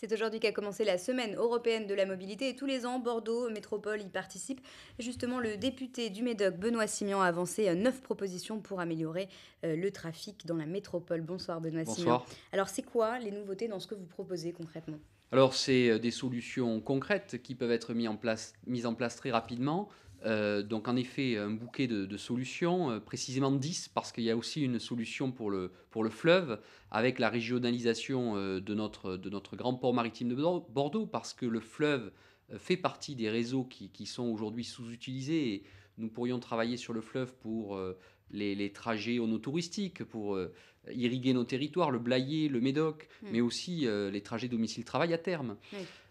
C'est aujourd'hui qu'a commencé la semaine européenne de la mobilité et tous les ans, Bordeaux Métropole y participe. Justement, le député du Médoc, Benoît Simian, a avancé euh, neuf propositions pour améliorer euh, le trafic dans la métropole. Bonsoir Benoît Bonsoir. Alors, c'est quoi les nouveautés dans ce que vous proposez concrètement alors, c'est euh, des solutions concrètes qui peuvent être en place, mises en place très rapidement. Euh, donc en effet, un bouquet de, solutions, euh, précisément 10, parce qu'il y a aussi une solution pour le, pour le fleuve, avec la régionalisation euh, de, notre, de notre grand port maritime de Bordeaux, parce que le fleuve fait partie des réseaux qui, qui sont aujourd'hui sous-utilisés. Et nous pourrions travailler sur le fleuve pour les, les trajets onotouristiques pour euh, irriguer nos territoires, le blayer, le Médoc, hmm. mais aussi euh, les trajets domicile-travail à terme.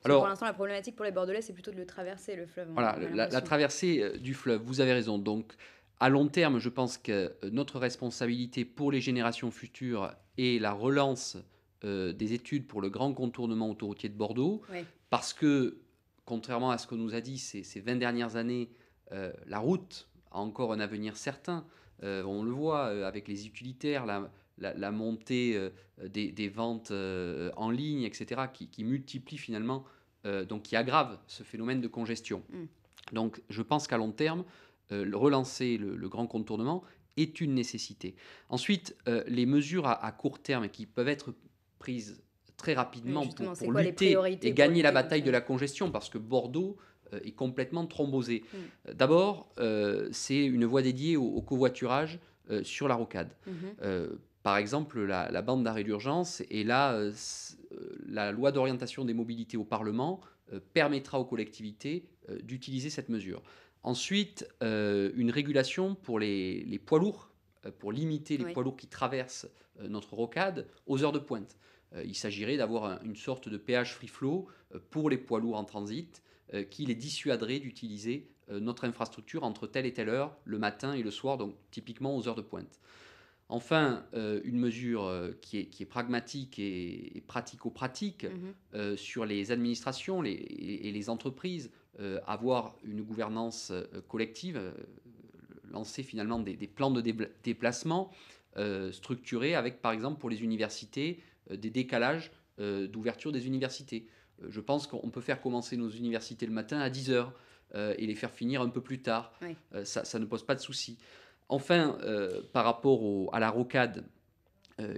Alors, pour l'instant, la problématique pour les Bordelais, c'est plutôt de le traverser, le fleuve. Hein, voilà, la, traversée euh, du fleuve, vous avez raison. Donc, à long terme, je pense que notre responsabilité pour les générations futures est la relance des études pour le grand contournement autoroutier de Bordeaux, parce que, contrairement à ce qu'on nous a dit ces, ces 20 dernières années, la route a encore un avenir certain. Euh, on le voit euh, avec les utilitaires, la, montée euh, des, ventes en ligne, etc., qui, multiplient multiplie finalement, donc qui aggrave ce phénomène de congestion. Mm. Donc je pense qu'à long terme, relancer le, grand contournement est une nécessité. Ensuite, les mesures à, court terme qui peuvent être prises très rapidement pour, lutter et gagner la bataille de la congestion, parce que Bordeaux euh, est complètement trombosée. Mm. Euh, d'abord, euh, c'est une voie dédiée au, covoiturage sur la rocade. Mm-hmm. par exemple, la, bande d'arrêt d'urgence, et là, la loi d'orientation des mobilités au Parlement permettra aux collectivités d'utiliser cette mesure. Ensuite, une régulation pour les, poids lourds, pour limiter les poids lourds qui traversent notre rocade aux heures de pointe. il s'agirait d'avoir une sorte de péage free flow pour les poids lourds en transit euh, qui les dissuaderait d'utiliser euh, notre infrastructure entre telle et telle heure, le matin et le soir, donc typiquement aux heures de pointe. Enfin, euh, une mesure qui, est, pragmatique et, pratico-pratique mhm. sur les administrations et, les entreprises, avoir une gouvernance collective, lancer finalement des, plans de déplacement structurés avec, par exemple, pour les universités, des décalages d'ouverture des universités. Euh, je pense qu'on peut faire commencer nos universités le matin à 10 h euh, et les faire finir un peu plus tard. Euh, ça, ne pose pas de souci. Enfin, par rapport à la rocade,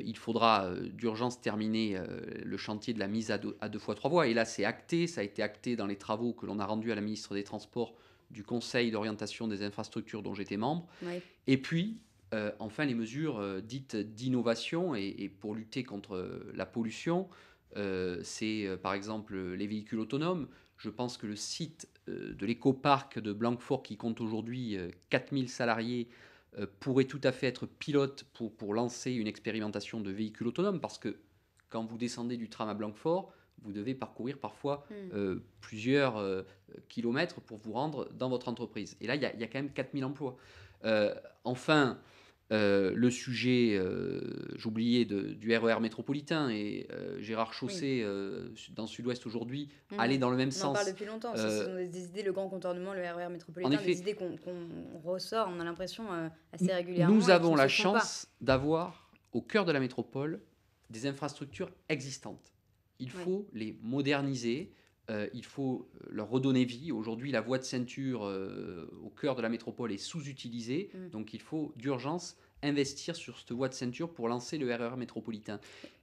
il faudra d'urgence terminer le chantier de la mise à deux, fois trois voies. Et là, c'est acté, ça a été acté dans les travaux que l'on a rendus à la ministre des Transports du Conseil d'orientation des infrastructures dont j'étais membre. Et puis, enfin, les mesures dites d'innovation et, pour lutter contre la pollution, euh, c'est euh, par exemple euh, les véhicules autonomes. Je pense que le site de l'éco-parc de Blanquefort, qui compte aujourd'hui 4000 salariés, pourrait tout à fait être pilote pour, lancer une expérimentation de véhicules autonomes, parce que quand vous descendez du tram à Blanquefort, vous devez parcourir parfois hmm. plusieurs kilomètres pour vous rendre dans votre entreprise. Et là, il y, a quand même 4000 emplois. enfin, euh, le sujet, euh, j'oubliais, du RER e métropolitain et euh, Gérard Chaussé dans le Sud-Ouest aujourd'hui mmh. allait dans le même sens. On en parle depuis longtemps. ce sont des idées, le grand contournement, le RER e métropolitain, des idées qu'on ressort, on a l'impression, assez régulièrement. Nous avons la chance d'avoir au cœur de la métropole des infrastructures existantes. Il faut les moderniser, euh, il faut leur redonner vie. Aujourd'hui, la voie de ceinture euh, au cœur de la métropole est sous-utilisée, mm. donc il faut d'urgence investir sur cette voie de ceinture pour lancer le RER e métropolitain.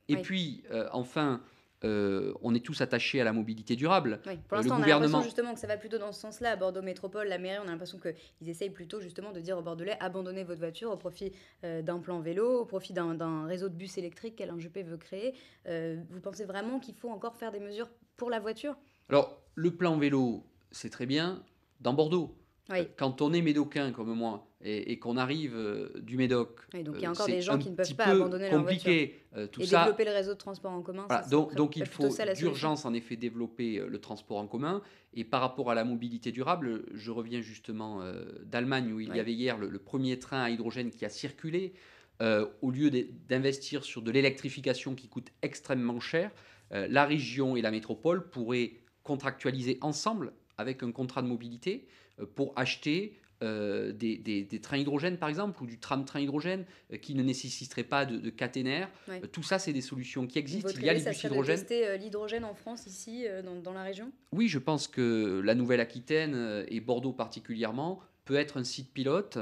Et puis, euh, enfin, on est tous attachés à la mobilité durable. pour l'instant, on a l'impression justement que ça va plutôt dans ce sens-là. À Bordeaux Métropole, la mairie, on a l'impression qu'ils essayent plutôt justement de dire aux Bordelais abandonnez votre voiture au profit d'un plan vélo, au profit d'un réseau de bus électriques qu'Alain Juppé veut créer. vous pensez vraiment qu'il faut encore faire des mesures pour la voiture alors, le plan vélo, c'est très bien dans Bordeaux. Euh, quand on est médocain comme moi et, qu'on arrive euh, du Médoc, il y a euh, encore des gens qui ne peuvent pas abandonner la voiture. et développer le réseau de transport en commun. donc, donc il faut d'urgence en effet développer le transport en commun. Et par rapport à la mobilité durable, je reviens justement d'Allemagne où il y avait hier le, premier train à hydrogène qui a circulé. au lieu d'investir sur de l'électrification qui coûte extrêmement cher, la région et la métropole pourraient contractualiser ensemble avec un contrat de mobilité euh, pour acheter euh, des, trains hydrogène par exemple ou du tram-train hydrogène euh, qui ne nécessiterait pas de, caténaire. tout ça, c'est des solutions qui existent. Il y a les bus hydrogène. l'hydrogène en France ici, dans, la région Oui, je pense que la Nouvelle-Aquitaine et Bordeaux particulièrement peut être un site pilote.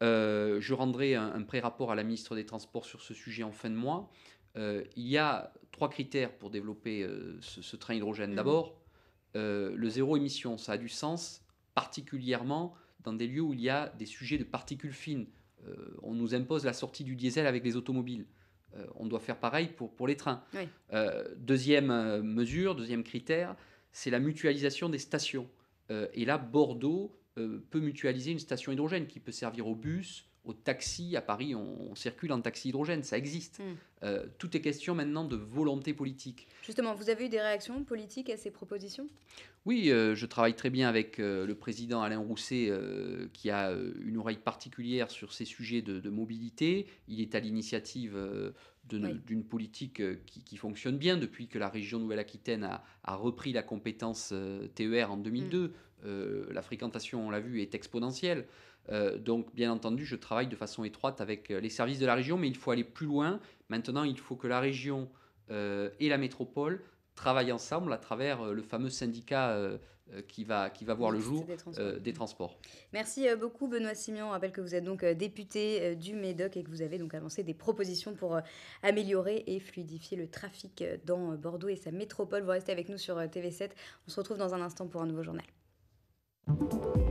je rendrai un, pré-rapport à la ministre des Transports sur ce sujet en fin de mois. il y a trois critères pour développer ce, train hydrogène. Mmh. D'abord, euh, le zéro émission. Ça a du sens particulièrement dans des lieux où il y a des sujets de particules fines. Euh, on nous impose la sortie du diesel avec les automobiles. Euh, on doit faire pareil pour, pour les trains. deuxième mesure, deuxième critère, c'est la mutualisation des stations. et là, Bordeaux euh, peut mutualiser une station hydrogène qui peut servir au bus, au taxi. À Paris, on, circule en taxi hydrogène, ça existe. Hmm. Euh, tout est question maintenant de volonté politique. Justement, vous avez eu des réactions politiques à ces propositions Oui, euh, je travaille très bien avec le président Alain Rousset, qui a une oreille particulière sur ces sujets de, mobilité. Il est à l'initiative d'une politique qui, fonctionne bien depuis que la région Nouvelle-Aquitaine a, repris la compétence TER en 2002. Hmm. Euh, la fréquentation, on l'a vu, est exponentielle. Euh, donc, bien entendu, je travaille de façon étroite avec euh, les services de la région, mais il faut aller plus loin. Maintenant, il faut que la région et la métropole travaillent ensemble à travers le fameux syndicat qui va, voir le jour des transports. Merci beaucoup Benoît Simion. On rappelle que vous êtes donc député du MEDOC et que vous avez donc avancé des propositions pour améliorer et fluidifier le trafic dans Bordeaux et sa métropole. Vous restez avec nous sur TV7. On se retrouve dans un instant pour un nouveau journal. Thank you.